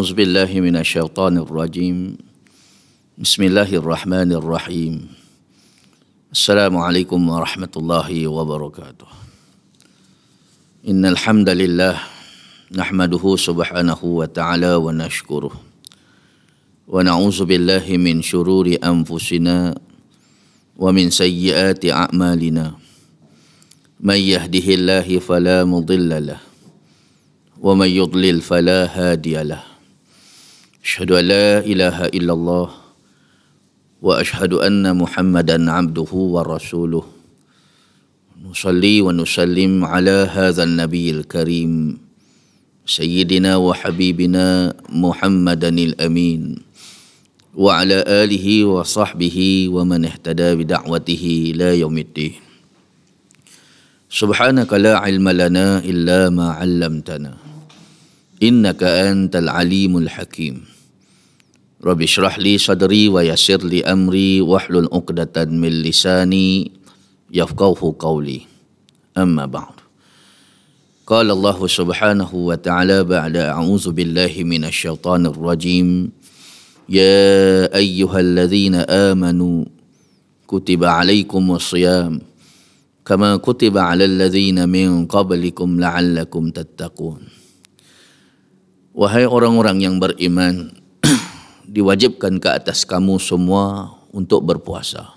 أعوذ بالله من الشيطان الرجيم بسم الله الرحمن الرحيم السلام عليكم ورحمة الله وبركاته إن الحمد لله نحمده سبحانه وتعالى ونشكره ونعوذ بالله من شرور أنفسنا ومن سيئات أعمالنا من يهده الله فلا مضل له ومن يضلل فلا هادي له أشهد أن لا إله إلا الله وأشهد أن محمدا عبده ورسوله نصلي ونسلم على هذا النبي الكريم سيدنا وحبيبنا محمد الأمين وعلى آله وصحبه ومن اهتدى بدعوته لا يوم الدين سبحانك لا علم لنا إلا ما علمتنا إنك أنت العليم الحكيم رب اشرح لي صدري ويسر لي امري واحلل عقدة من لساني يفقهوا قولي اما بعد قال الله سبحانه وتعالى بعد اعوذ بالله من الشيطان الرجيم يا ايها الذين امنوا كتب عليكم الصيام كما كتب على الذين من قبلكم لعلكم تتقون وهي orang-orang yang beriman diwajibkan ke atas kamu semua untuk berpuasa.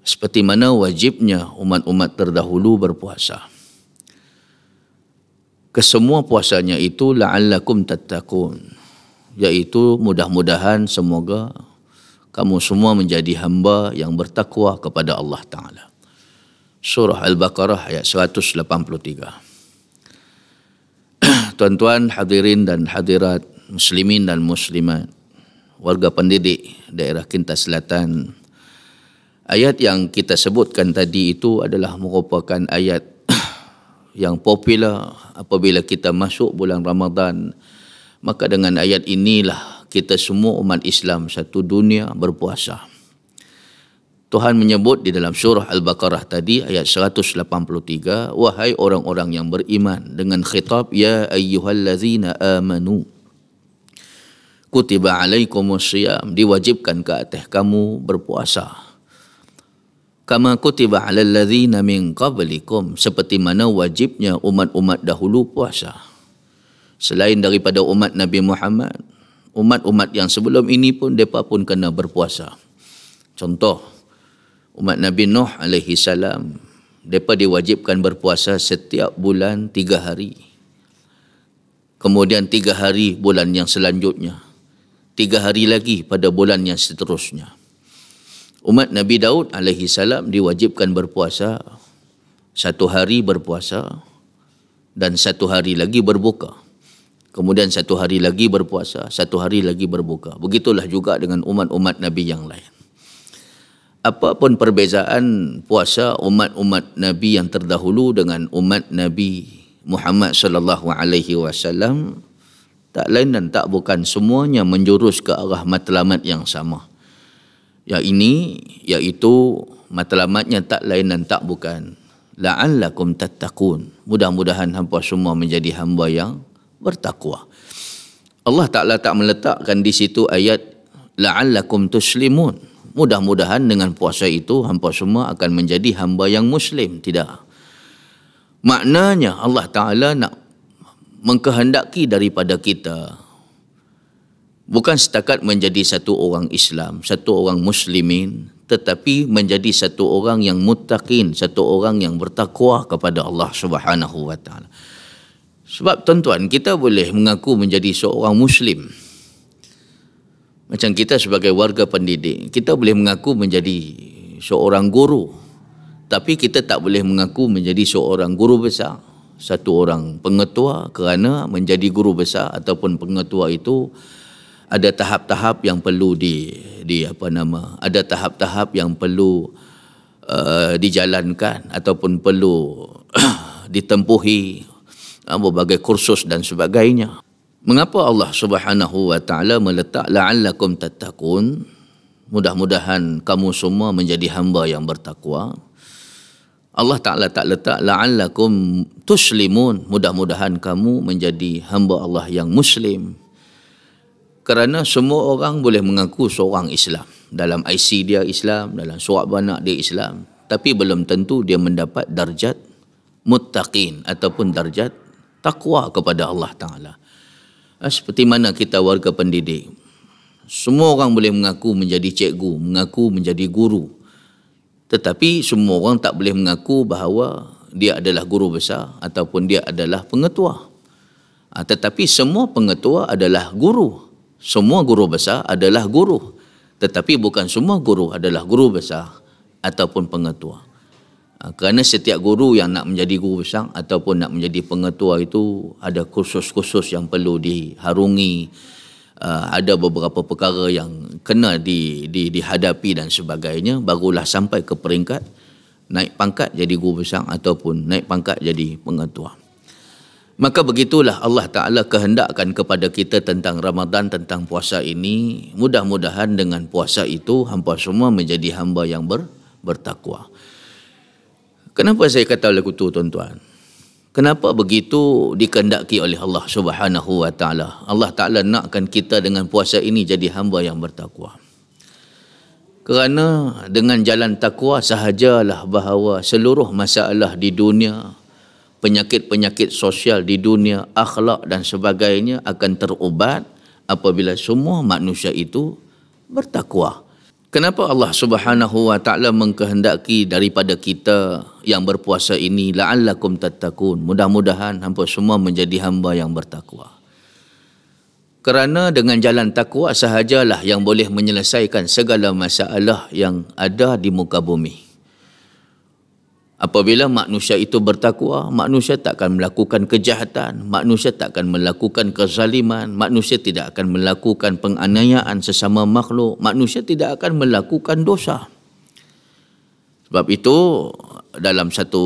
Seperti mana wajibnya umat-umat terdahulu berpuasa. Kesemua puasanya itu la'allakum tattaqun. Yaitu mudah-mudahan semoga kamu semua menjadi hamba yang bertakwa kepada Allah Ta'ala. Surah Al-Baqarah ayat 183. Tuan-tuan hadirin dan hadirat muslimin dan muslimat warga pendidik daerah Kinta Selatan. Ayat yang kita sebutkan tadi itu adalah merupakan ayat yang popular apabila kita masuk bulan Ramadan. Maka dengan ayat inilah kita semua umat Islam satu dunia berpuasa. Tuhan menyebut di dalam surah Al-Baqarah tadi ayat 183, wahai orang-orang yang beriman dengan khitab ya ayyuhallazina amanu kutiba alaikumus siyam diwajibkan ke atas kamu berpuasa kama kutiba alal ladzina min qablikum seperti mana wajibnya umat-umat dahulu puasa selain daripada umat Nabi Muhammad umat-umat yang sebelum ini pun depa pun kena berpuasa contoh umat Nabi Nuh alaihi salam depa diwajibkan berpuasa setiap bulan tiga hari kemudian tiga hari bulan yang selanjutnya tiga hari lagi pada bulan yang seterusnya. Umat Nabi Daud alaihi salam diwajibkan berpuasa satu hari berpuasa dan satu hari lagi berbuka. Kemudian satu hari lagi berpuasa, satu hari lagi berbuka. Begitulah juga dengan umat-umat Nabi yang lain. apapun perbezaan puasa umat-umat Nabi yang terdahulu dengan umat Nabi Muhammad sallallahu alaihi wasallam tak lain dan tak bukan semuanya menjurus ke arah matlamat yang sama. Ya ini iaitu matlamatnya tak lain dan tak bukan. La'allakum tattaqun. Mudah-mudahan hampa semua menjadi hamba yang bertakwa. Allah Ta'ala tak meletakkan di situ ayat La'allakum tuslimun. Mudah-mudahan dengan puasa itu hampa semua akan menjadi hamba yang muslim. Tidak. Maknanya Allah Ta'ala nak mengkehendaki daripada kita bukan setakat menjadi satu orang Islam, satu orang muslimin tetapi menjadi satu orang yang mutakin, satu orang yang bertakwa kepada Allah Subhanahu wa taala. Sebab tuan-tuan, kita boleh mengaku menjadi seorang muslim. Macam kita sebagai warga pendidik, kita boleh mengaku menjadi seorang guru. Tapi kita tak boleh mengaku menjadi seorang guru besar satu orang pengetua kerana menjadi guru besar ataupun pengetua itu ada tahap-tahap yang perlu di di apa nama ada tahap-tahap yang perlu uh, dijalankan ataupun perlu ditempuhi uh, berbagai kursus dan sebagainya mengapa Allah Subhanahu wa taala meletak la'allakum tattaqun mudah-mudahan kamu semua menjadi hamba yang bertakwa Allah Ta'ala tak letak la'allakum tuslimun mudah-mudahan kamu menjadi hamba Allah yang muslim kerana semua orang boleh mengaku seorang Islam dalam IC dia Islam dalam surat banak dia Islam tapi belum tentu dia mendapat darjat muttaqin ataupun darjat takwa kepada Allah Ta'ala eh, seperti mana kita warga pendidik semua orang boleh mengaku menjadi cikgu mengaku menjadi guru tetapi semua orang tak boleh mengaku bahawa dia adalah guru besar ataupun dia adalah pengetua. Ha, tetapi semua pengetua adalah guru. Semua guru besar adalah guru. Tetapi bukan semua guru adalah guru besar ataupun pengetua. Ha, kerana setiap guru yang nak menjadi guru besar ataupun nak menjadi pengetua itu ada kursus-kursus yang perlu diharungi uh, ada beberapa perkara yang kena di, di, dihadapi dan sebagainya barulah sampai ke peringkat naik pangkat jadi guru besar ataupun naik pangkat jadi pengetua. Maka begitulah Allah Ta'ala kehendakkan kepada kita tentang Ramadan, tentang puasa ini. Mudah-mudahan dengan puasa itu, hampa semua menjadi hamba yang ber, bertakwa. Kenapa saya kata oleh kutu tuan-tuan? Kenapa begitu dikendaki oleh Allah Subhanahu wa taala? Allah Taala nakkan kita dengan puasa ini jadi hamba yang bertakwa. Kerana dengan jalan takwa sahajalah bahawa seluruh masalah di dunia, penyakit-penyakit sosial di dunia, akhlak dan sebagainya akan terubat apabila semua manusia itu bertakwa. Kenapa Allah Subhanahu wa taala mengkehendaki daripada kita yang berpuasa ini la'allakum tattaqun? Mudah-mudahan hampa semua menjadi hamba yang bertakwa. Kerana dengan jalan takwa sahajalah yang boleh menyelesaikan segala masalah yang ada di muka bumi. Apabila manusia itu bertakwa, manusia tak akan melakukan kejahatan, manusia tak akan melakukan kezaliman, manusia tidak akan melakukan penganiayaan sesama makhluk, manusia tidak akan melakukan dosa. Sebab itu dalam satu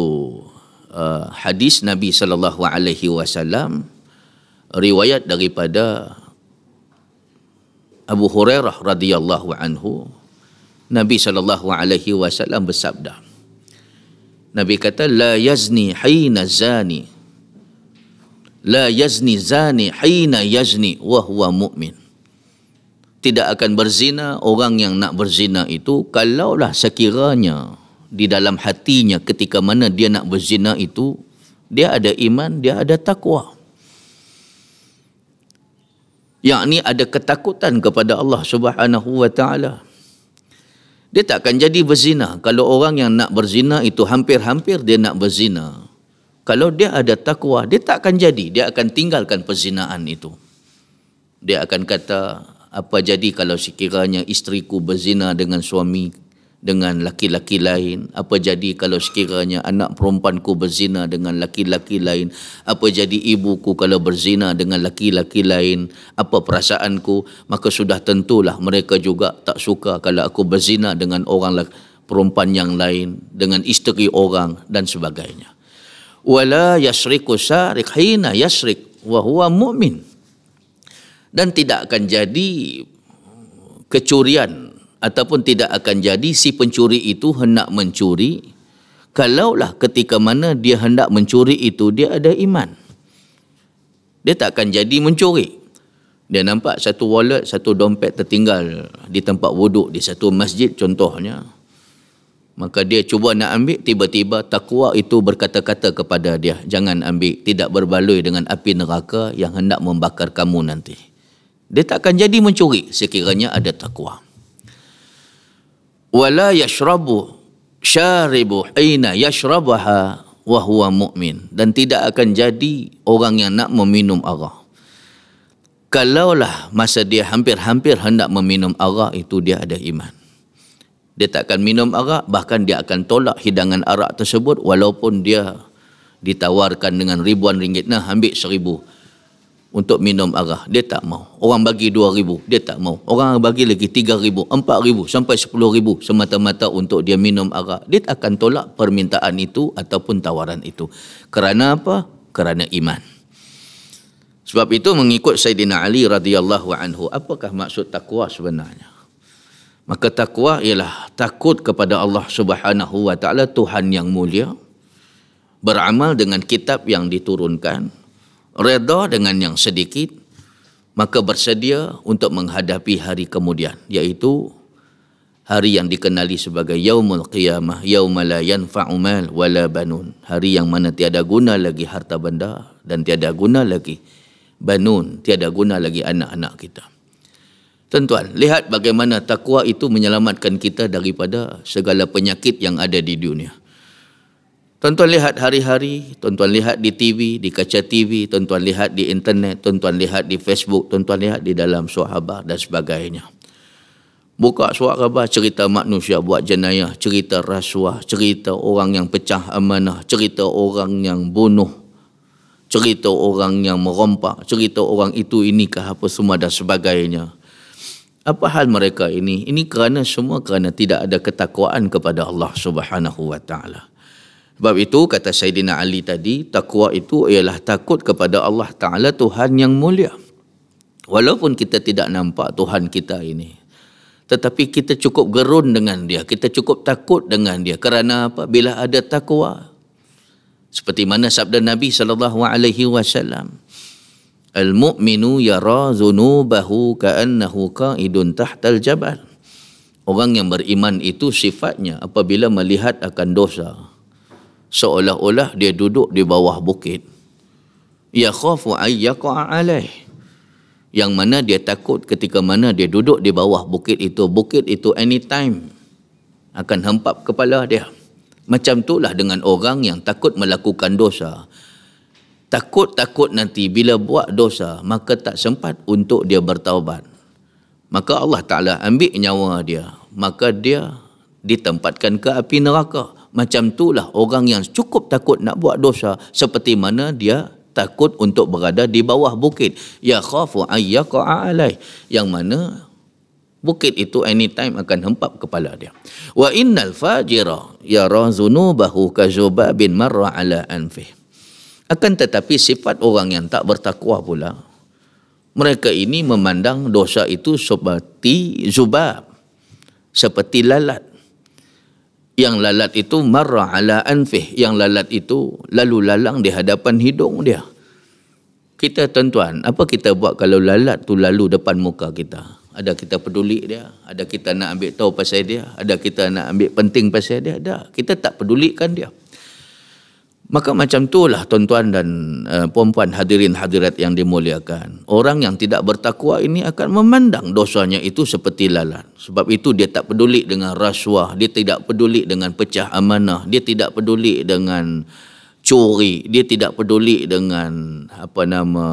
uh, hadis Nabi sallallahu alaihi wasallam riwayat daripada Abu Hurairah radhiyallahu anhu Nabi sallallahu alaihi wasallam bersabda Nabi kata la yazni hina zani. La yazni zani hina yazni wa huwa mu'min. Tidak akan berzina orang yang nak berzina itu kalaulah sekiranya di dalam hatinya ketika mana dia nak berzina itu dia ada iman, dia ada takwa. yakni ada ketakutan kepada Allah Subhanahu wa taala. Dia tak akan jadi berzina kalau orang yang nak berzina itu hampir-hampir dia nak berzina. Kalau dia ada takwa, dia tak akan jadi. Dia akan tinggalkan perzinaan itu. Dia akan kata, apa jadi kalau sekiranya isteriku berzina dengan suami dengan laki-laki lain apa jadi kalau sekiranya anak perempuanku berzina dengan laki-laki lain apa jadi ibuku kalau berzina dengan laki-laki lain apa perasaanku maka sudah tentulah mereka juga tak suka kalau aku berzina dengan orang laki, perempuan yang lain dengan isteri orang dan sebagainya wala yasriku sariq hina yasriq wa huwa mu'min dan tidak akan jadi kecurian ataupun tidak akan jadi si pencuri itu hendak mencuri kalaulah ketika mana dia hendak mencuri itu dia ada iman dia tak akan jadi mencuri dia nampak satu wallet satu dompet tertinggal di tempat wuduk di satu masjid contohnya maka dia cuba nak ambil tiba-tiba takwa itu berkata-kata kepada dia jangan ambil tidak berbaloi dengan api neraka yang hendak membakar kamu nanti dia tak akan jadi mencuri sekiranya ada takwa wala yashrabu syaribu aina yashrabaha wa huwa mu'min dan tidak akan jadi orang yang nak meminum arak kalaulah masa dia hampir-hampir hendak meminum arak itu dia ada iman dia tak akan minum arak bahkan dia akan tolak hidangan arak tersebut walaupun dia ditawarkan dengan ribuan ringgit nah ambil seribu untuk minum arah. Dia tak mau. Orang bagi dua ribu, dia tak mau. Orang bagi lagi tiga ribu, empat ribu, sampai sepuluh ribu semata-mata untuk dia minum arak. Dia akan tolak permintaan itu ataupun tawaran itu. Kerana apa? Kerana iman. Sebab itu mengikut Sayyidina Ali radhiyallahu anhu, apakah maksud takwa sebenarnya? Maka takwa ialah takut kepada Allah Subhanahu wa taala Tuhan yang mulia beramal dengan kitab yang diturunkan reda dengan yang sedikit maka bersedia untuk menghadapi hari kemudian iaitu hari yang dikenali sebagai yaumul qiyamah yauma la yanfa'u wala banun hari yang mana tiada guna lagi harta benda dan tiada guna lagi banun tiada guna lagi anak-anak kita tuan-tuan lihat bagaimana takwa itu menyelamatkan kita daripada segala penyakit yang ada di dunia Tuan-tuan lihat hari-hari, tuan-tuan lihat di TV, di kaca TV, tuan-tuan lihat di internet, tuan-tuan lihat di Facebook, tuan-tuan lihat di dalam suhabah dan sebagainya. Buka suhabah cerita manusia buat jenayah, cerita rasuah, cerita orang yang pecah amanah, cerita orang yang bunuh, cerita orang yang merompak, cerita orang itu ini ke apa semua dan sebagainya. Apa hal mereka ini? Ini kerana semua kerana tidak ada ketakwaan kepada Allah Subhanahu wa sebab itu kata Sayyidina Ali tadi, takwa itu ialah takut kepada Allah Ta'ala Tuhan yang mulia. Walaupun kita tidak nampak Tuhan kita ini. Tetapi kita cukup gerun dengan dia. Kita cukup takut dengan dia. Kerana apa? Bila ada takwa. Seperti mana sabda Nabi SAW. Al-mu'minu yara zunubahu ka'annahu ka'idun tahtal jabal. Orang yang beriman itu sifatnya apabila melihat akan dosa seolah-olah dia duduk di bawah bukit ya khafu ayyaqa alaih yang mana dia takut ketika mana dia duduk di bawah bukit itu bukit itu anytime akan hempap kepala dia macam itulah dengan orang yang takut melakukan dosa takut-takut nanti bila buat dosa maka tak sempat untuk dia bertaubat maka Allah Taala ambil nyawa dia maka dia ditempatkan ke api neraka macam itulah orang yang cukup takut nak buat dosa seperti mana dia takut untuk berada di bawah bukit ya khafu ayyaqa alai yang mana bukit itu anytime akan hempap kepala dia wa innal fajira ya razunu bahu kazubabin marra ala anfi akan tetapi sifat orang yang tak bertakwa pula mereka ini memandang dosa itu seperti zubab seperti lalat yang lalat itu marra ala anfih yang lalat itu lalu lalang di hadapan hidung dia kita tuan-tuan apa kita buat kalau lalat tu lalu depan muka kita ada kita peduli dia ada kita nak ambil tahu pasal dia ada kita nak ambil penting pasal dia ada kita tak pedulikan dia Maka macam itulah tuan-tuan dan uh, puan-puan hadirin hadirat yang dimuliakan. Orang yang tidak bertakwa ini akan memandang dosanya itu seperti lalat. Sebab itu dia tak peduli dengan rasuah, dia tidak peduli dengan pecah amanah, dia tidak peduli dengan curi, dia tidak peduli dengan apa nama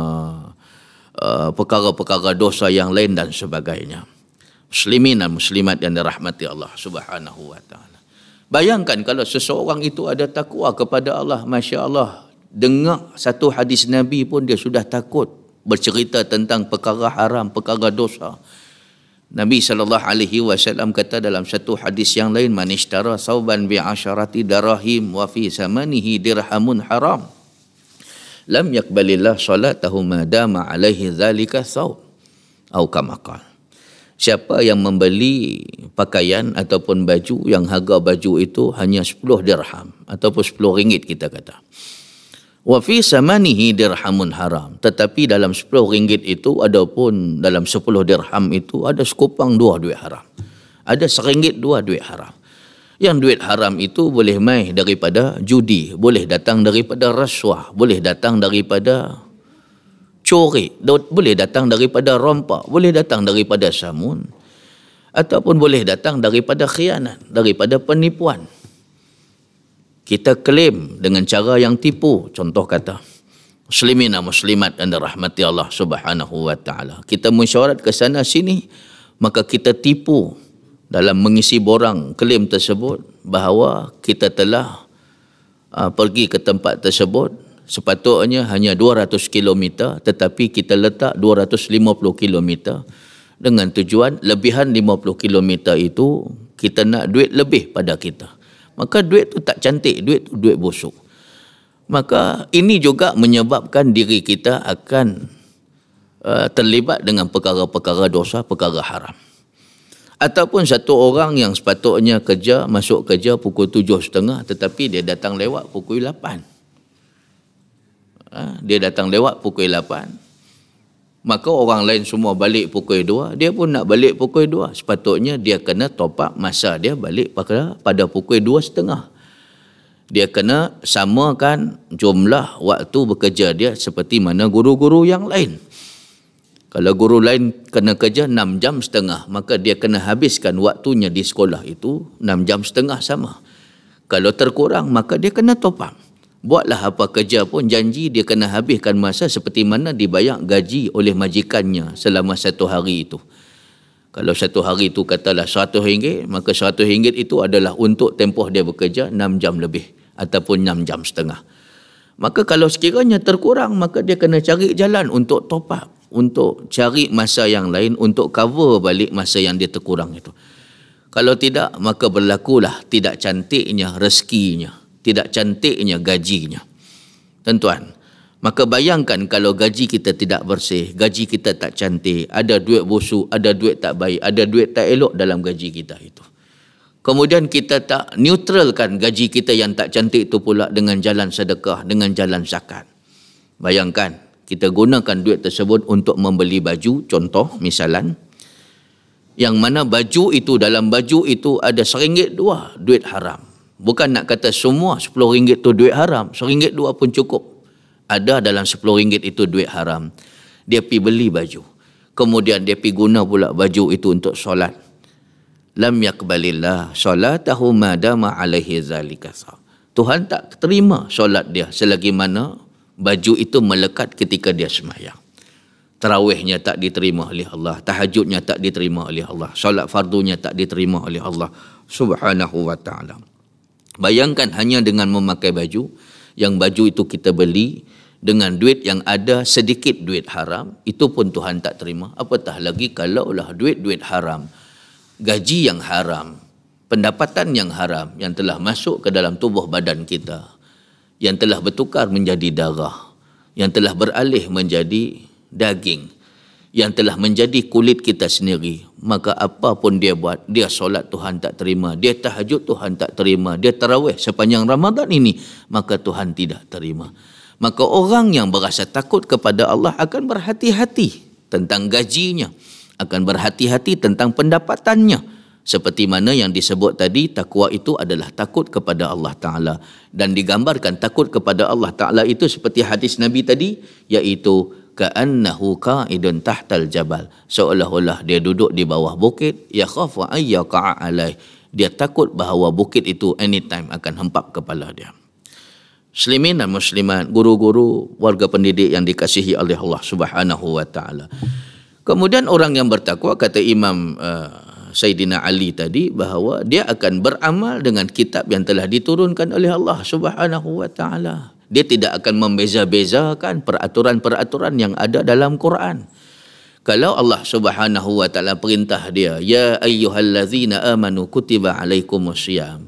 uh, perkara-perkara dosa yang lain dan sebagainya. Muslimin dan muslimat yang dirahmati Allah Subhanahu wa taala. Bayangkan kalau seseorang itu ada takwa kepada Allah, Masya Allah, dengar satu hadis Nabi pun dia sudah takut bercerita tentang perkara haram, perkara dosa. Nabi sallallahu alaihi wasallam kata dalam satu hadis yang lain manishtara sauban bi asharati darahim wa fi samanihi dirhamun haram lam yakbalillah salatahu ma dama alaihi dhalika saub au kama siapa yang membeli pakaian ataupun baju yang harga baju itu hanya 10 dirham ataupun 10 ringgit kita kata. Wa fi samanihi dirhamun haram. Tetapi dalam 10 ringgit itu ataupun dalam 10 dirham itu ada sekupang dua duit haram. Ada seringgit dua duit haram. Yang duit haram itu boleh mai daripada judi, boleh datang daripada rasuah, boleh datang daripada corik boleh datang daripada rompak boleh datang daripada samun ataupun boleh datang daripada khianat daripada penipuan kita klaim dengan cara yang tipu contoh kata muslimina muslimat dan rahmati Allah subhanahu wa ta'ala kita mensyarat ke sana sini maka kita tipu dalam mengisi borang klaim tersebut bahawa kita telah uh, pergi ke tempat tersebut sepatutnya hanya 200 km tetapi kita letak 250 km dengan tujuan lebihan 50 km itu kita nak duit lebih pada kita. Maka duit tu tak cantik, duit tu duit busuk. Maka ini juga menyebabkan diri kita akan uh, terlibat dengan perkara-perkara dosa, perkara haram. Ataupun satu orang yang sepatutnya kerja, masuk kerja pukul tujuh setengah, tetapi dia datang lewat pukul lapan. Ha, dia datang lewat pukul 8 maka orang lain semua balik pukul 2 dia pun nak balik pukul 2 sepatutnya dia kena top up masa dia balik pada pada pukul 2 setengah dia kena samakan jumlah waktu bekerja dia seperti mana guru-guru yang lain kalau guru lain kena kerja 6 jam setengah maka dia kena habiskan waktunya di sekolah itu 6 jam setengah sama kalau terkurang maka dia kena top buatlah apa kerja pun janji dia kena habiskan masa seperti mana dibayar gaji oleh majikannya selama satu hari itu. Kalau satu hari itu katalah satu 100 maka satu 100 itu adalah untuk tempoh dia bekerja enam jam lebih ataupun enam jam setengah. Maka kalau sekiranya terkurang, maka dia kena cari jalan untuk top up, untuk cari masa yang lain untuk cover balik masa yang dia terkurang itu. Kalau tidak, maka berlakulah tidak cantiknya rezekinya tidak cantiknya gajinya. Tuan-tuan, maka bayangkan kalau gaji kita tidak bersih, gaji kita tak cantik, ada duit busuk, ada duit tak baik, ada duit tak elok dalam gaji kita itu. Kemudian kita tak neutralkan gaji kita yang tak cantik itu pula dengan jalan sedekah, dengan jalan zakat. Bayangkan, kita gunakan duit tersebut untuk membeli baju, contoh misalan, yang mana baju itu dalam baju itu ada seringgit dua duit haram bukan nak kata semua RM10 itu duit haram. RM1, dua pun cukup. Ada dalam RM10 itu duit haram. Dia pergi beli baju. Kemudian dia pergi guna pula baju itu untuk solat. Lam yakbalillah solatahu madama alaihi zalika Tuhan tak terima solat dia selagi mana baju itu melekat ketika dia semayang. Tarawihnya tak diterima oleh Allah. Tahajudnya tak diterima oleh Allah. Solat fardunya tak diterima oleh Allah. Subhanahu wa ta'ala. Bayangkan hanya dengan memakai baju yang baju itu kita beli dengan duit yang ada sedikit duit haram itu pun Tuhan tak terima apatah lagi kalaulah duit-duit haram gaji yang haram pendapatan yang haram yang telah masuk ke dalam tubuh badan kita yang telah bertukar menjadi darah yang telah beralih menjadi daging yang telah menjadi kulit kita sendiri maka apa pun dia buat, dia solat Tuhan tak terima, dia tahajud Tuhan tak terima, dia tarawih sepanjang Ramadan ini, maka Tuhan tidak terima. Maka orang yang berasa takut kepada Allah akan berhati-hati tentang gajinya, akan berhati-hati tentang pendapatannya. Seperti mana yang disebut tadi, takwa itu adalah takut kepada Allah Ta'ala. Dan digambarkan takut kepada Allah Ta'ala itu seperti hadis Nabi tadi, iaitu ka'annahu qa'idun tahtal jabal seolah-olah dia duduk di bawah bukit ya khafu ayya kaalai dia takut bahawa bukit itu anytime akan hempap kepala dia muslimin dan muslimat guru-guru warga pendidik yang dikasihi oleh Allah Subhanahu wa taala kemudian orang yang bertakwa kata imam uh, Sayyidina Ali tadi bahawa dia akan beramal dengan kitab yang telah diturunkan oleh Allah Subhanahu wa taala dia tidak akan membeza-bezakan peraturan-peraturan yang ada dalam Quran. Kalau Allah Subhanahu wa taala perintah dia, ya ayyuhallazina amanu kutiba alaikumusiyam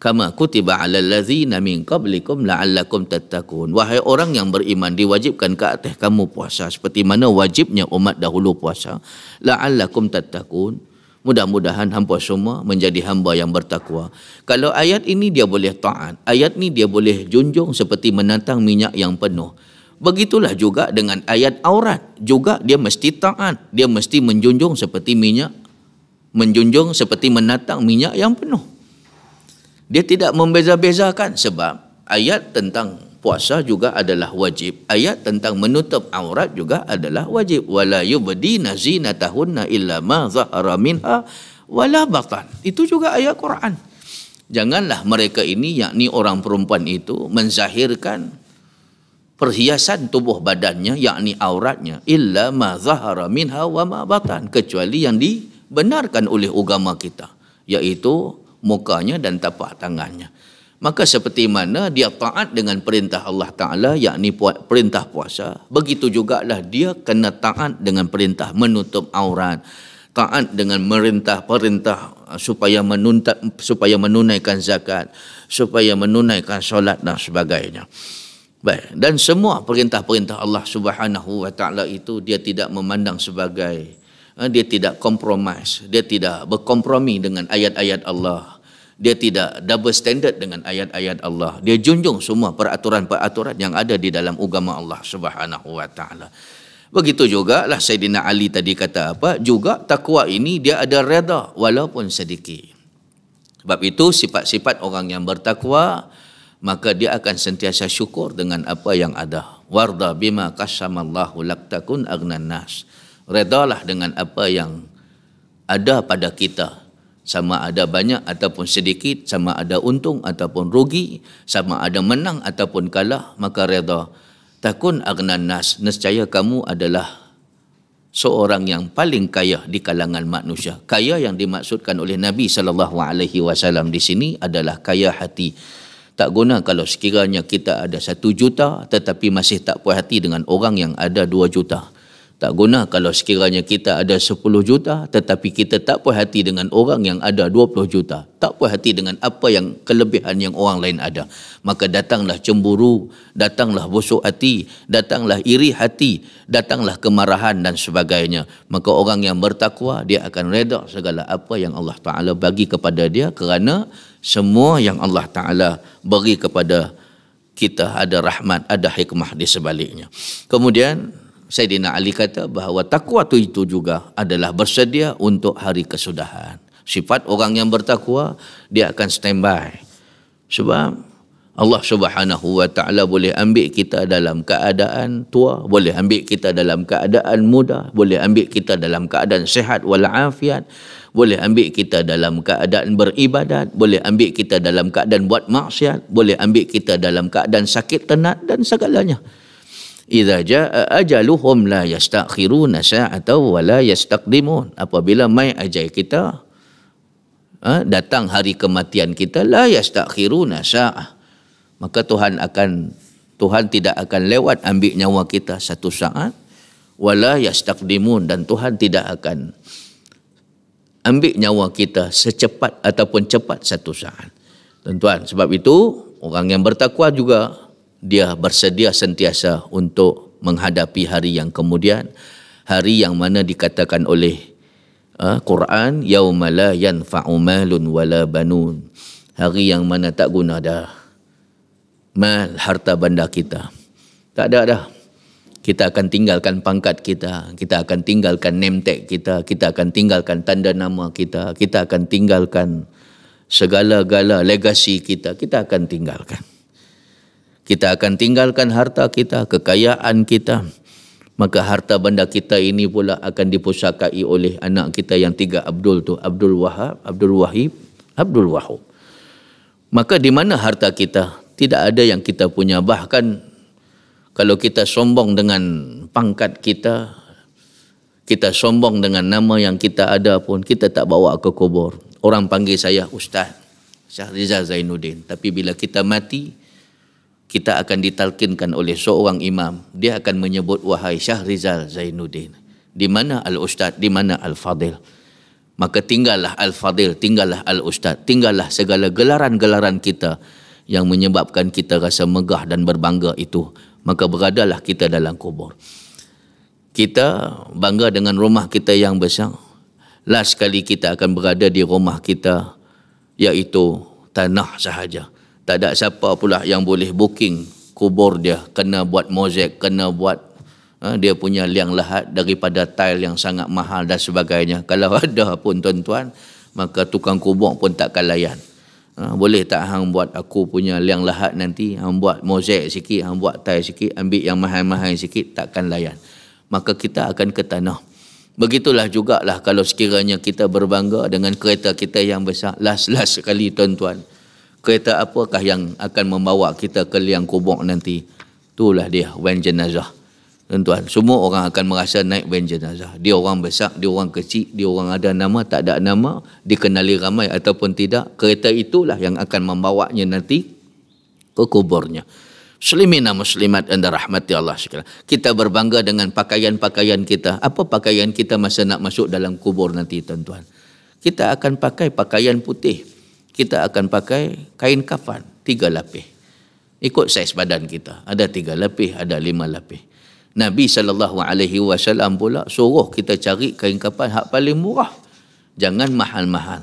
kama kutiba alal ladzina min qablikum la'allakum tattaqun wahai orang yang beriman diwajibkan ke atas kamu puasa seperti mana wajibnya umat dahulu puasa la'allakum tattaqun Mudah-mudahan hampa semua menjadi hamba yang bertakwa. Kalau ayat ini dia boleh taat. Ayat ini dia boleh junjung seperti menantang minyak yang penuh. Begitulah juga dengan ayat aurat. Juga dia mesti taat. Dia mesti menjunjung seperti minyak. Menjunjung seperti menantang minyak yang penuh. Dia tidak membeza-bezakan sebab ayat tentang puasa juga adalah wajib. Ayat tentang menutup aurat juga adalah wajib. Wala yubdina zinatahunna illa ma zahara minha wala batan. Itu juga ayat Quran. Janganlah mereka ini yakni orang perempuan itu menzahirkan perhiasan tubuh badannya yakni auratnya illa ma zahara minha wa ma batan kecuali yang dibenarkan oleh agama kita yaitu mukanya dan tapak tangannya. Maka seperti mana dia taat dengan perintah Allah Ta'ala, yakni perintah puasa, begitu juga lah dia kena taat dengan perintah menutup aurat, taat dengan merintah perintah uh, supaya menuntut supaya menunaikan zakat supaya menunaikan solat dan sebagainya baik dan semua perintah-perintah Allah Subhanahu wa taala itu dia tidak memandang sebagai uh, dia tidak kompromis dia tidak berkompromi dengan ayat-ayat Allah dia tidak double standard dengan ayat-ayat Allah dia junjung semua peraturan-peraturan yang ada di dalam agama Allah Subhanahu wa taala begitu juga lah Sayyidina Ali tadi kata apa juga takwa ini dia ada reda walaupun sedikit sebab itu sifat-sifat orang yang bertakwa maka dia akan sentiasa syukur dengan apa yang ada warda bima qasamallahu lak takun agnan nas redalah dengan apa yang ada pada kita sama ada banyak ataupun sedikit, sama ada untung ataupun rugi, sama ada menang ataupun kalah, maka redha. Takun agnan nas, nescaya kamu adalah seorang yang paling kaya di kalangan manusia. Kaya yang dimaksudkan oleh Nabi sallallahu alaihi wasallam di sini adalah kaya hati. Tak guna kalau sekiranya kita ada satu juta tetapi masih tak puas hati dengan orang yang ada dua juta. Tak guna kalau sekiranya kita ada 10 juta tetapi kita tak puas hati dengan orang yang ada 20 juta. Tak puas hati dengan apa yang kelebihan yang orang lain ada. Maka datanglah cemburu, datanglah bosok hati, datanglah iri hati, datanglah kemarahan dan sebagainya. Maka orang yang bertakwa dia akan reda segala apa yang Allah Ta'ala bagi kepada dia kerana semua yang Allah Ta'ala beri kepada kita ada rahmat, ada hikmah di sebaliknya. Kemudian Sayyidina Ali kata bahawa takwa itu, itu juga adalah bersedia untuk hari kesudahan. Sifat orang yang bertakwa, dia akan standby. Sebab Allah subhanahu wa ta'ala boleh ambil kita dalam keadaan tua, boleh ambil kita dalam keadaan muda, boleh ambil kita dalam keadaan sehat walafiat, boleh ambil kita dalam keadaan beribadat, boleh ambil kita dalam keadaan buat maksiat, boleh ambil kita dalam keadaan sakit tenat dan segalanya idza jaa ajaluhum la yastakhiruna sa'atan wa la yastaqdimun apabila mai ajal kita ha, datang hari kematian kita la yastakhiruna sa'ah maka Tuhan akan Tuhan tidak akan lewat ambil nyawa kita satu saat wala yastaqdimun dan Tuhan tidak akan ambil nyawa kita secepat ataupun cepat satu saat. Tuan-tuan, sebab itu orang yang bertakwa juga dia bersedia sentiasa untuk menghadapi hari yang kemudian hari yang mana dikatakan oleh uh, Quran yauma la yanfa'u malun wala banun hari yang mana tak guna dah mal harta benda kita tak ada dah kita akan tinggalkan pangkat kita kita akan tinggalkan name tag kita kita akan tinggalkan tanda nama kita kita akan tinggalkan segala-gala legasi kita kita akan tinggalkan kita akan tinggalkan harta kita, kekayaan kita. Maka harta benda kita ini pula akan dipusakai oleh anak kita yang tiga Abdul tu. Abdul Wahab, Abdul Wahib, Abdul Wahab. Maka di mana harta kita? Tidak ada yang kita punya. Bahkan kalau kita sombong dengan pangkat kita, kita sombong dengan nama yang kita ada pun, kita tak bawa ke kubur. Orang panggil saya Ustaz Syahrizal Zainuddin. Tapi bila kita mati kita akan ditalkinkan oleh seorang imam dia akan menyebut wahai Rizal Zainuddin di mana al ustaz di mana al fadil maka tinggallah al fadil tinggallah al ustaz tinggallah segala gelaran-gelaran kita yang menyebabkan kita rasa megah dan berbangga itu maka beradalah kita dalam kubur kita bangga dengan rumah kita yang besar last kali kita akan berada di rumah kita iaitu tanah sahaja tak ada siapa pula yang boleh booking kubur dia kena buat mozek kena buat uh, dia punya liang lahat daripada tile yang sangat mahal dan sebagainya kalau ada pun tuan-tuan maka tukang kubur pun takkan layan uh, boleh tak hang buat aku punya liang lahat nanti hang buat mozek sikit hang buat tile sikit ambil yang mahal-mahal sikit takkan layan maka kita akan ke tanah Begitulah jugalah kalau sekiranya kita berbangga dengan kereta kita yang besar. Last-last sekali tuan-tuan kereta apakah yang akan membawa kita ke liang kubur nanti itulah dia van jenazah tuan-tuan semua orang akan merasa naik van jenazah dia orang besar dia orang kecil dia orang ada nama tak ada nama dikenali ramai ataupun tidak kereta itulah yang akan membawanya nanti ke kuburnya Muslimina muslimat anda rahmati Allah sekalian. Kita berbangga dengan pakaian-pakaian kita. Apa pakaian kita masa nak masuk dalam kubur nanti tuan-tuan? Kita akan pakai pakaian putih, kita akan pakai kain kafan tiga lapis ikut saiz badan kita ada tiga lapis ada lima lapis Nabi sallallahu alaihi wasallam pula suruh kita cari kain kafan hak paling murah jangan mahal-mahal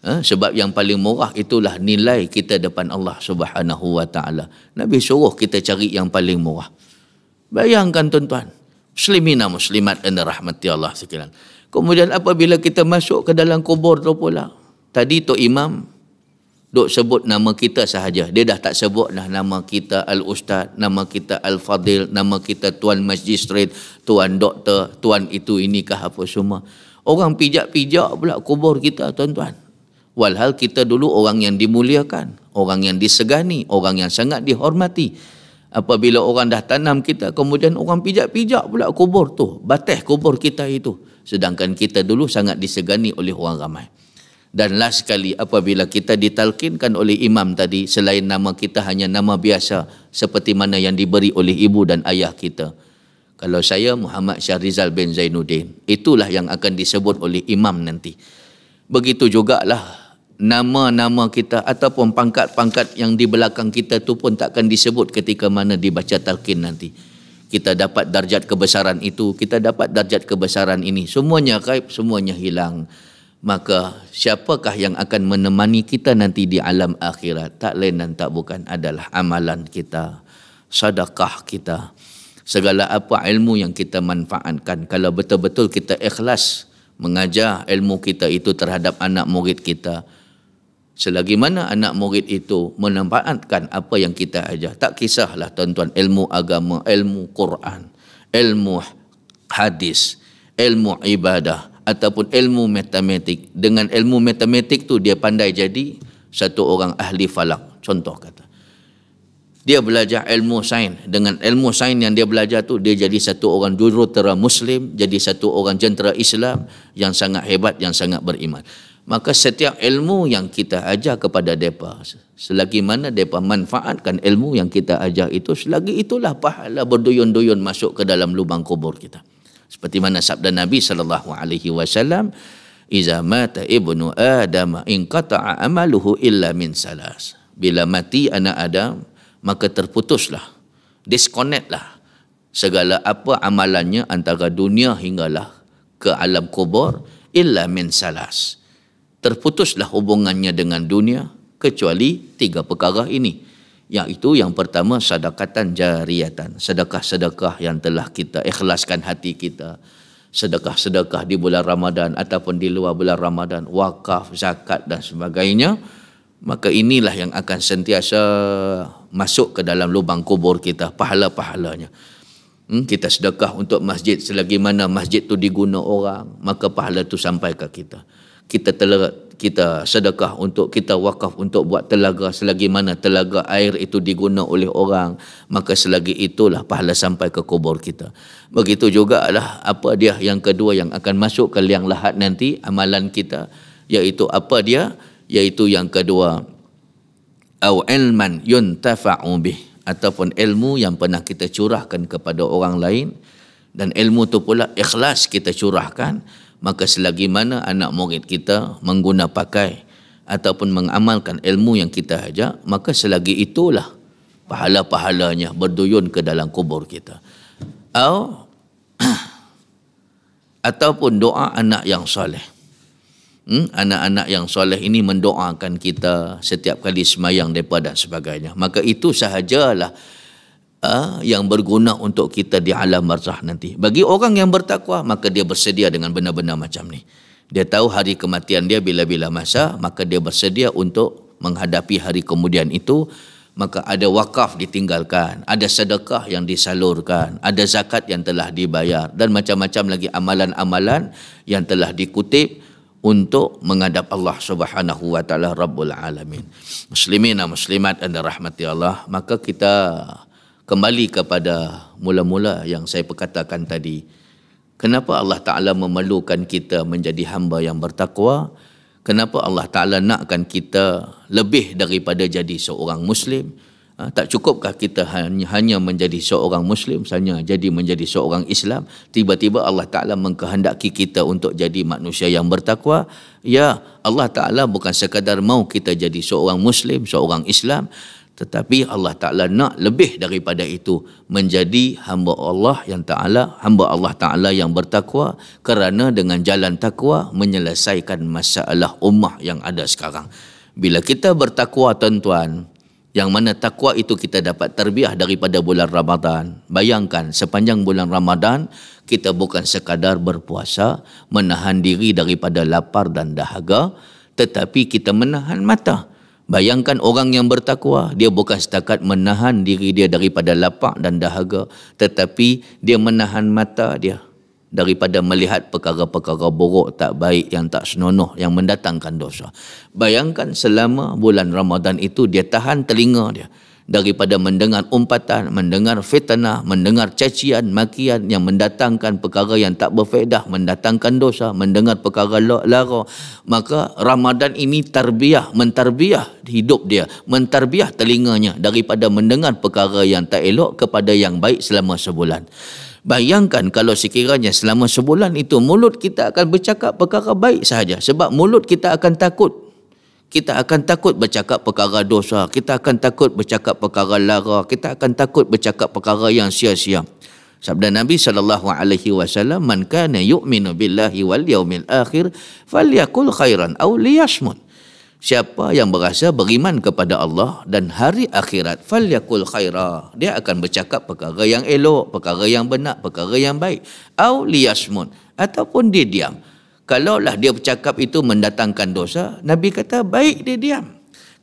Ha? sebab yang paling murah itulah nilai kita depan Allah Subhanahu wa taala. Nabi suruh kita cari yang paling murah. Bayangkan tuan-tuan, muslimina muslimat dan rahmati Allah sekalian. Kemudian apabila kita masuk ke dalam kubur tu pula, tadi tu imam duk sebut nama kita sahaja. Dia dah tak sebut dah nama kita Al-Ustaz, nama kita Al-Fadil, nama kita Tuan Magistrate, Tuan Doktor, Tuan itu ini kah apa semua. Orang pijak-pijak pula kubur kita tuan-tuan. Walhal kita dulu orang yang dimuliakan, orang yang disegani, orang yang sangat dihormati. Apabila orang dah tanam kita, kemudian orang pijak-pijak pula kubur tu, batih kubur kita itu. Sedangkan kita dulu sangat disegani oleh orang ramai. Dan last sekali apabila kita ditalkinkan oleh imam tadi selain nama kita hanya nama biasa seperti mana yang diberi oleh ibu dan ayah kita. Kalau saya Muhammad Syahrizal bin Zainuddin, itulah yang akan disebut oleh imam nanti. Begitu jugalah nama-nama kita ataupun pangkat-pangkat yang di belakang kita tu pun takkan disebut ketika mana dibaca talkin nanti. Kita dapat darjat kebesaran itu, kita dapat darjat kebesaran ini. Semuanya kaib, semuanya hilang maka siapakah yang akan menemani kita nanti di alam akhirat tak lain dan tak bukan adalah amalan kita sedekah kita segala apa ilmu yang kita manfaatkan kalau betul-betul kita ikhlas mengajar ilmu kita itu terhadap anak murid kita selagi mana anak murid itu menempatkan apa yang kita ajar tak kisahlah tuan-tuan ilmu agama ilmu Quran ilmu hadis ilmu ibadah ataupun ilmu matematik. Dengan ilmu matematik tu dia pandai jadi satu orang ahli falak. Contoh kata. Dia belajar ilmu sains. Dengan ilmu sains yang dia belajar tu dia jadi satu orang jurutera muslim, jadi satu orang jentera Islam yang sangat hebat, yang sangat beriman. Maka setiap ilmu yang kita ajar kepada mereka, selagi mana mereka manfaatkan ilmu yang kita ajar itu, selagi itulah pahala berduyun-duyun masuk ke dalam lubang kubur kita seperti mana sabda Nabi sallallahu alaihi wasallam iza mata ibnu adam in qata'a amaluhu illa min salas bila mati anak Adam maka terputuslah disconnectlah segala apa amalannya antara dunia hinggalah ke alam kubur illa min salas terputuslah hubungannya dengan dunia kecuali tiga perkara ini yang itu yang pertama sedekatan jariatan sedekah-sedekah yang telah kita ikhlaskan hati kita sedekah-sedekah di bulan Ramadan ataupun di luar bulan Ramadan wakaf zakat dan sebagainya maka inilah yang akan sentiasa masuk ke dalam lubang kubur kita pahala-pahalanya hmm, kita sedekah untuk masjid selagi mana masjid tu diguna orang maka pahala tu sampai ke kita kita telah kita sedekah untuk kita wakaf untuk buat telaga selagi mana telaga air itu diguna oleh orang maka selagi itulah pahala sampai ke kubur kita begitu juga adalah apa dia yang kedua yang akan masuk ke liang lahat nanti amalan kita iaitu apa dia iaitu yang kedua au ilman yuntafa'u bih ataupun ilmu yang pernah kita curahkan kepada orang lain dan ilmu itu pula ikhlas kita curahkan maka selagi mana anak murid kita mengguna pakai ataupun mengamalkan ilmu yang kita ajak, maka selagi itulah pahala-pahalanya berduyun ke dalam kubur kita. Atau, ataupun doa anak yang soleh. Hmm? Anak-anak yang soleh ini mendoakan kita setiap kali semayang mereka dan sebagainya. Maka itu sahajalah uh, yang berguna untuk kita di alam barzah nanti. Bagi orang yang bertakwa, maka dia bersedia dengan benda-benda macam ni. Dia tahu hari kematian dia bila-bila masa, maka dia bersedia untuk menghadapi hari kemudian itu. Maka ada wakaf ditinggalkan, ada sedekah yang disalurkan, ada zakat yang telah dibayar dan macam-macam lagi amalan-amalan yang telah dikutip untuk menghadap Allah Subhanahu wa taala Rabbul Alamin. Muslimin dan muslimat yang dirahmati Allah, maka kita kembali kepada mula-mula yang saya perkatakan tadi kenapa Allah Taala memerlukan kita menjadi hamba yang bertakwa kenapa Allah Taala nakkan kita lebih daripada jadi seorang muslim ha, tak cukupkah kita hanya menjadi seorang muslim hanya jadi menjadi seorang Islam tiba-tiba Allah Taala mengkehendaki kita untuk jadi manusia yang bertakwa ya Allah Taala bukan sekadar mau kita jadi seorang muslim seorang Islam tetapi Allah Taala nak lebih daripada itu menjadi hamba Allah yang Taala hamba Allah Taala yang bertakwa kerana dengan jalan takwa menyelesaikan masalah ummah yang ada sekarang bila kita bertakwa tuan-tuan yang mana takwa itu kita dapat terbiah daripada bulan Ramadan. Bayangkan sepanjang bulan Ramadan kita bukan sekadar berpuasa, menahan diri daripada lapar dan dahaga, tetapi kita menahan mata. Bayangkan orang yang bertakwa, dia bukan setakat menahan diri dia daripada lapak dan dahaga, tetapi dia menahan mata dia daripada melihat perkara-perkara buruk tak baik yang tak senonoh yang mendatangkan dosa. Bayangkan selama bulan Ramadan itu dia tahan telinga dia daripada mendengar umpatan, mendengar fitnah, mendengar cacian, makian yang mendatangkan perkara yang tak berfaedah, mendatangkan dosa, mendengar perkara lara. Maka Ramadan ini tarbiyah, mentarbiah hidup dia, mentarbiah telinganya daripada mendengar perkara yang tak elok kepada yang baik selama sebulan. Bayangkan kalau sekiranya selama sebulan itu mulut kita akan bercakap perkara baik sahaja sebab mulut kita akan takut kita akan takut bercakap perkara dosa, kita akan takut bercakap perkara lara, kita akan takut bercakap perkara yang sia-sia. Sabda Nabi saw. alaihi wasallam, "Man kana yu'minu billahi wal yawmil akhir falyakul khairan aw liyasmut." Siapa yang berasa beriman kepada Allah dan hari akhirat, fal yakul khaira. Dia akan bercakap perkara yang elok, perkara yang benar, perkara yang baik. Au liyasmun ataupun dia diam kalaulah dia bercakap itu mendatangkan dosa nabi kata baik dia diam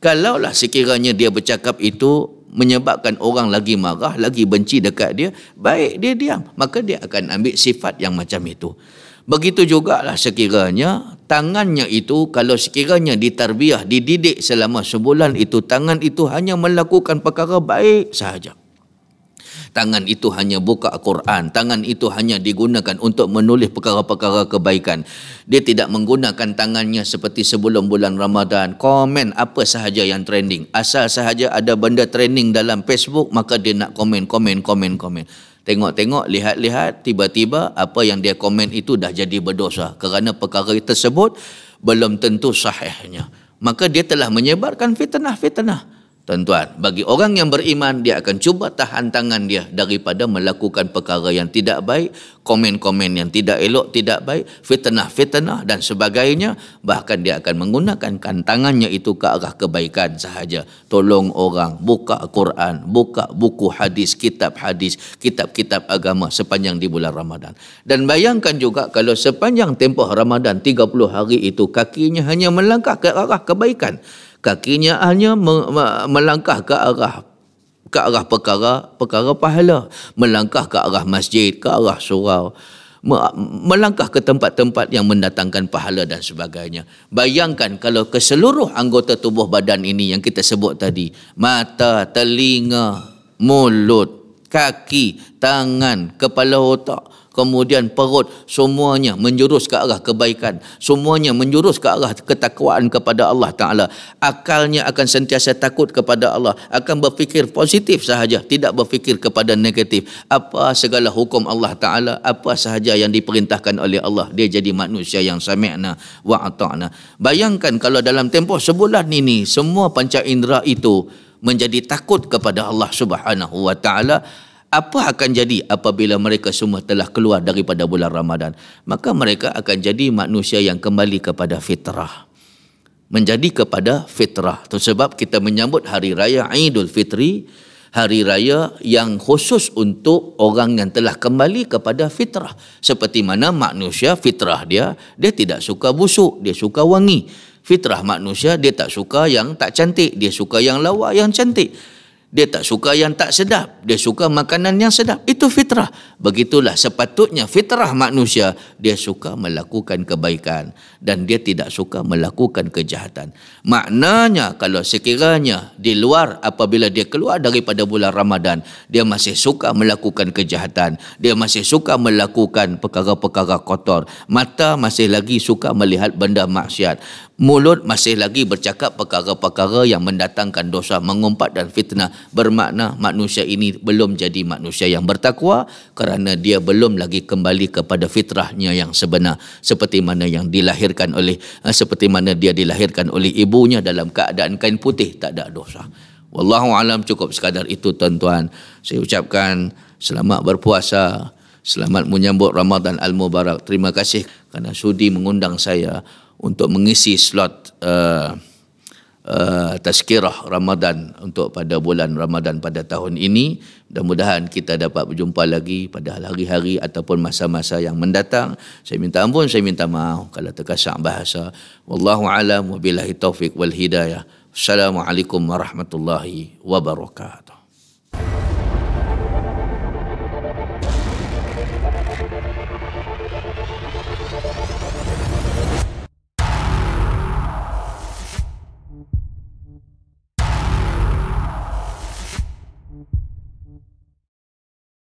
kalaulah sekiranya dia bercakap itu menyebabkan orang lagi marah lagi benci dekat dia baik dia diam maka dia akan ambil sifat yang macam itu begitu juga lah sekiranya tangannya itu kalau sekiranya ditarbiah dididik selama sebulan itu tangan itu hanya melakukan perkara baik sahaja tangan itu hanya buka Quran, tangan itu hanya digunakan untuk menulis perkara-perkara kebaikan. Dia tidak menggunakan tangannya seperti sebelum bulan Ramadan. Komen apa sahaja yang trending. Asal sahaja ada benda trending dalam Facebook, maka dia nak komen, komen, komen, komen. Tengok-tengok, lihat-lihat, tiba-tiba apa yang dia komen itu dah jadi berdosa. Kerana perkara tersebut belum tentu sahihnya. Maka dia telah menyebarkan fitnah-fitnah. Fitnah. fitnah. Tuan-tuan, bagi orang yang beriman, dia akan cuba tahan tangan dia daripada melakukan perkara yang tidak baik, komen-komen yang tidak elok, tidak baik, fitnah-fitnah dan sebagainya. Bahkan dia akan menggunakan kan tangannya itu ke arah kebaikan sahaja. Tolong orang, buka Quran, buka buku hadis, kitab hadis, kitab-kitab agama sepanjang di bulan Ramadan. Dan bayangkan juga kalau sepanjang tempoh Ramadan 30 hari itu kakinya hanya melangkah ke arah kebaikan kakinya hanya melangkah ke arah ke arah perkara perkara pahala melangkah ke arah masjid ke arah surau melangkah ke tempat-tempat yang mendatangkan pahala dan sebagainya bayangkan kalau keseluruh anggota tubuh badan ini yang kita sebut tadi mata telinga mulut kaki tangan kepala otak kemudian perut semuanya menjurus ke arah kebaikan semuanya menjurus ke arah ketakwaan kepada Allah taala akalnya akan sentiasa takut kepada Allah akan berfikir positif sahaja tidak berfikir kepada negatif apa segala hukum Allah taala apa sahaja yang diperintahkan oleh Allah dia jadi manusia yang sami'na wa ata'na bayangkan kalau dalam tempoh sebulan ini semua panca indera itu menjadi takut kepada Allah Subhanahu wa taala apa akan jadi apabila mereka semua telah keluar daripada bulan Ramadan maka mereka akan jadi manusia yang kembali kepada fitrah menjadi kepada fitrah sebab kita menyambut hari raya Aidul Fitri hari raya yang khusus untuk orang yang telah kembali kepada fitrah seperti mana manusia fitrah dia dia tidak suka busuk dia suka wangi fitrah manusia dia tak suka yang tak cantik dia suka yang lawa yang cantik dia tak suka yang tak sedap. Dia suka makanan yang sedap. Itu fitrah. Begitulah sepatutnya fitrah manusia. Dia suka melakukan kebaikan. Dan dia tidak suka melakukan kejahatan. Maknanya kalau sekiranya di luar apabila dia keluar daripada bulan Ramadan. Dia masih suka melakukan kejahatan. Dia masih suka melakukan perkara-perkara kotor. Mata masih lagi suka melihat benda maksiat mulut masih lagi bercakap perkara-perkara yang mendatangkan dosa mengumpat dan fitnah bermakna manusia ini belum jadi manusia yang bertakwa kerana dia belum lagi kembali kepada fitrahnya yang sebenar seperti mana yang dilahirkan oleh eh, seperti mana dia dilahirkan oleh ibunya dalam keadaan kain putih tak ada dosa wallahu alam cukup sekadar itu tuan-tuan saya ucapkan selamat berpuasa selamat menyambut Ramadan al-mubarak terima kasih kerana sudi mengundang saya untuk mengisi slot uh, uh, tazkirah Ramadan untuk pada bulan Ramadan pada tahun ini. Mudah-mudahan kita dapat berjumpa lagi pada hari-hari ataupun masa-masa yang mendatang. Saya minta ampun, saya minta maaf kalau terkasar bahasa. Wallahu a'lam wa billahi taufik wal hidayah. Assalamualaikum warahmatullahi wabarakatuh.